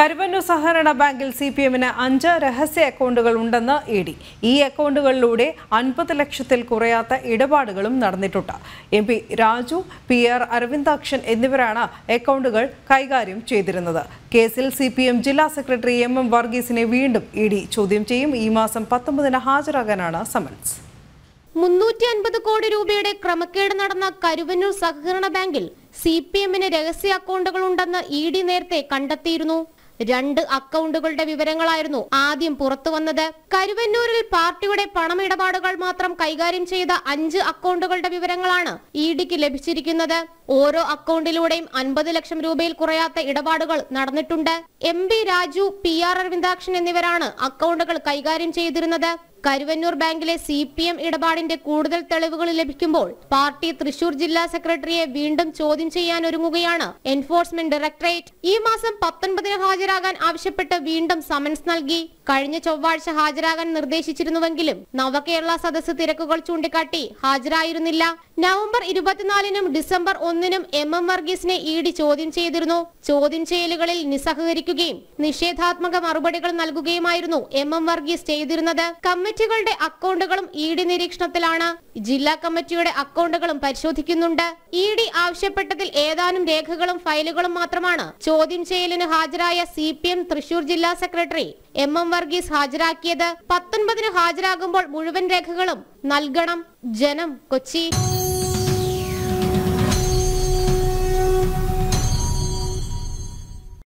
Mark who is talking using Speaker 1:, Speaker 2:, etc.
Speaker 1: കരുവന്നൂർ സഹകരണ ബാങ്കിൽ C P എമ്മിന് അഞ്ച് രഹസ്യ അക്കൗണ്ടുകൾ ഉണ്ടെന്ന് ഇ ഡി ഈ അക്കൗണ്ടുകളിലൂടെ അൻപത് ലക്ഷത്തിൽ കുറയാത്ത ഇടപാടുകളും നടന്നിട്ടുണ്ട് M P Raju P R Aravindakshan എന്നിവരാണ് അക്കൗണ്ടുകൾ കൈകാര്യം ചെയ്തിരുന്നത് കേസിൽ സി പി എം ജില്ലാ സെക്രട്ടറി എം എം വർഗീസിനെ വീണ്ടും ഇ ഡി ചോദ്യം ചെയ്യും ഈ മാസം പത്തൊമ്പതിന് ഹാജരാകാനാണ് സമൻസ് മുന്നൂറ്റി അൻപത് കോടി രൂപയുടെ ക്രമക്കേട് നടന്ന
Speaker 2: കരുവന്നൂർ സഹകരണ ബാങ്കിൽ സി പി എമ്മിന് രഹസ്യ അക്കൗണ്ടുകൾ ഉണ്ടെന്ന് ഇ ഡി നേരത്തെ കണ്ടെത്തിയിരുന്നു രണ്ട് അക്കൗണ്ടുകളുടെ വിവരങ്ങളായിരുന്നു ആദ്യം പുറത്തു വന്നത് കരുവന്നൂരിൽ പാർട്ടിയുടെ പണമിടപാടുകൾ മാത്രം കൈകാര്യം ചെയ്ത അഞ്ച് അക്കൗണ്ടുകളുടെ വിവരങ്ങളാണ് ഇ ഡിക്ക് ലഭിച്ചിരിക്കുന്നത് ഓരോ അക്കൗണ്ടിലൂടെയും അൻപത് ലക്ഷം രൂപയിൽ കുറയാത്ത ഇടപാടുകൾ നടന്നിട്ടുണ്ട് M Raju P R Aravindakshan എന്നിവരാണ് അക്കൗണ്ടുകൾ കൈകാര്യം ചെയ്തിരുന്നത് കരുവന്നൂർ ബാങ്കിലെ സി പി എം ഇടപാടിന്റെ കൂടുതൽ തെളിവുകൾ ലഭിക്കുമ്പോൾ പാർട്ടി തൃശൂർ ജില്ലാ സെക്രട്ടറിയെ വീണ്ടും ചോദ്യം ചെയ്യാൻ ഒരുങ്ങുകയാണ് എൻഫോഴ്സ്മെന്റ് ഡയറക്ടറേറ്റ് ഈ മാസം പത്തൊൻപതിന് ഹാജരാകാൻ ആവശ്യപ്പെട്ട് വീണ്ടും സമൻസ് നൽകി കഴിഞ്ഞ ചൊവ്വാഴ്ച ഹാജരാകാൻ നിർദ്ദേശിച്ചിരുന്നുവെങ്കിലും നവകേരള സദസ്സ് തിരക്കുകൾ ചൂണ്ടിക്കാട്ടി ഹാജരായിരുന്നില്ല നവംബർ ഇരുപത്തിനാലിനും ഡിസംബർ ഒന്നിനും എം എം വർഗീസിനെ ഇ ഡി ചോദ്യം ചെയ്തിരുന്നു ചോദ്യം ചെയ്യലുകളിൽ നിസ്സഹകരിക്കുകയും നിഷേധാത്മക മറുപടികൾ നൽകുകയുമായിരുന്നു എം എം വർഗീസ് ചെയ്തിരുന്നത് കമ്മീഷൻ കമ്മിറ്റികളുടെ അക്കൗണ്ടുകളും ഇ ഡി നിരീക്ഷണത്തിലാണ് ജില്ലാ കമ്മിറ്റിയുടെ അക്കൗണ്ടുകളും പരിശോധിക്കുന്നുണ്ട് ഇ ഡി ആവശ്യപ്പെട്ടതിൽ ഏതാനും രേഖകളും ഫയലുകളും മാത്രമാണ് ചോദ്യം ചെയ്യലിന് ഹാജരായ സി പി എം തൃശൂർ ജില്ലാ സെക്രട്ടറി എം എം വർഗീസ് ഹാജരാക്കിയത് പത്തൊൻപതിന് ഹാജരാകുമ്പോൾ മുഴുവൻ രേഖകളും നൽകണം ജനം കൊച്ചി